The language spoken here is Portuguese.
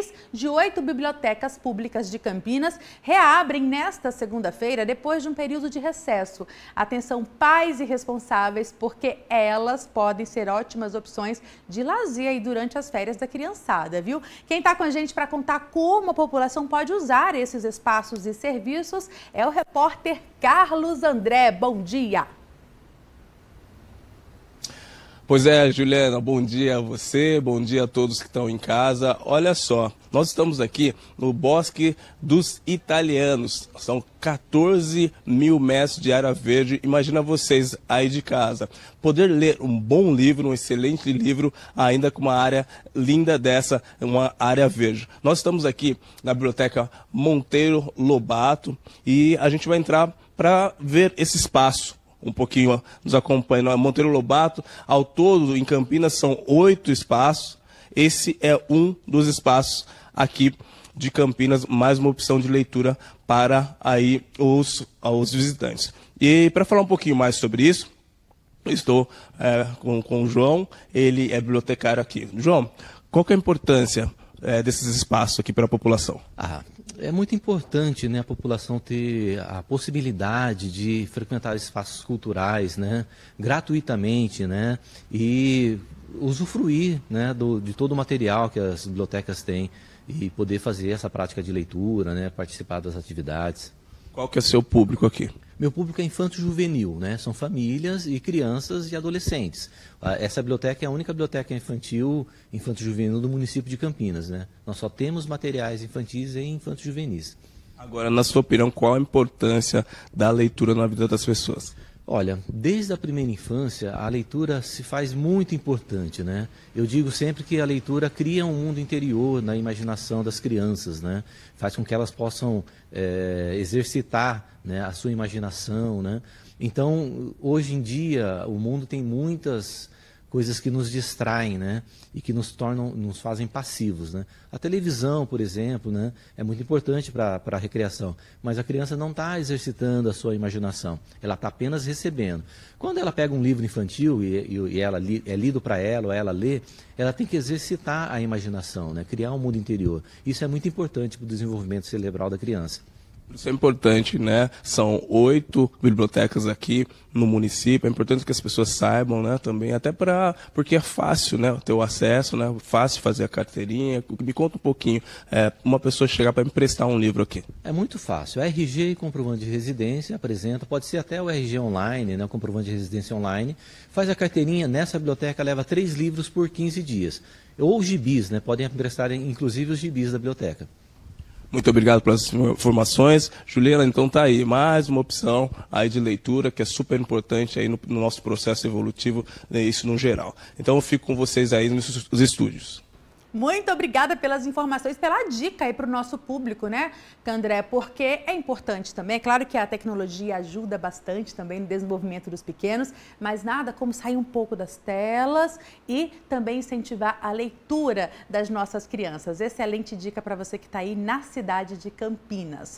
Seis de oito bibliotecas públicas de Campinas reabrem nesta segunda-feira, depois de um período de recesso. Atenção, pais e responsáveis, porque elas podem ser ótimas opções de lazer aí durante as férias da criançada, viu? Quem está com a gente para contar como a população pode usar esses espaços e serviços é o repórter Carlos André. Bom dia! Pois é, Juliana, bom dia a você, bom dia a todos que estão em casa. Olha só, nós estamos aqui no Bosque dos Italianos. São 14 mil metros de área verde. Imagina vocês aí de casa. Poder ler um bom livro, um excelente livro, ainda com uma área linda dessa, uma área verde. Nós estamos aqui na Biblioteca Monteiro Lobato e a gente vai entrar para ver esse espaço um pouquinho nos acompanha, é Monteiro Lobato. Ao todo, em Campinas, são oito espaços. Esse é um dos espaços aqui de Campinas, mais uma opção de leitura para aí os, os visitantes. E para falar um pouquinho mais sobre isso, estou é, com, com o João, ele é bibliotecário aqui. João, qual que é a importância é, desses espaços aqui para a população? Aham é muito importante né, a população ter a possibilidade de frequentar espaços culturais né, gratuitamente né, e usufruir né, do, de todo o material que as bibliotecas têm e poder fazer essa prática de leitura, né, participar das atividades. Qual que é seu público aqui? Meu público é infanto-juvenil, né? São famílias e crianças e adolescentes. Ah, essa biblioteca é a única biblioteca infantil, infanto-juvenil do município de Campinas, né? Nós só temos materiais infantis e infanto-juvenis. Agora, na sua opinião, qual a importância da leitura na vida das pessoas? Olha, desde a primeira infância, a leitura se faz muito importante, né? Eu digo sempre que a leitura cria um mundo interior na imaginação das crianças, né? Faz com que elas possam é, exercitar né, a sua imaginação, né? Então, hoje em dia, o mundo tem muitas coisas que nos distraem, né? E que nos tornam, nos fazem passivos, né? A televisão, por exemplo, né? É muito importante para a recreação, mas a criança não está exercitando a sua imaginação, ela está apenas recebendo. Quando ela pega um livro infantil e, e, e ela li, é lido para ela ou ela lê, ela tem que exercitar a imaginação, né? Criar um mundo interior. Isso é muito importante para o desenvolvimento cerebral da criança. Isso é importante, né? São oito bibliotecas aqui no município. É importante que as pessoas saibam, né? Também até para porque é fácil, né? Ter o acesso, né? Fácil fazer a carteirinha. Me conta um pouquinho. É, uma pessoa chegar para emprestar um livro aqui. É muito fácil. RG e comprovante de residência apresenta. Pode ser até o RG online, né? Comprovante de residência online. Faz a carteirinha nessa biblioteca. Leva três livros por 15 dias. Ou gibis, né? Podem emprestar inclusive os gibis da biblioteca. Muito obrigado pelas informações. Juliana, então tá aí, mais uma opção aí de leitura que é super importante aí no, no nosso processo evolutivo, né, isso no geral. Então eu fico com vocês aí nos estúdios. Muito obrigada pelas informações, pela dica aí para o nosso público, né, Candré? Porque é importante também. É claro que a tecnologia ajuda bastante também no desenvolvimento dos pequenos, mas nada como sair um pouco das telas e também incentivar a leitura das nossas crianças. Excelente dica para você que está aí na cidade de Campinas.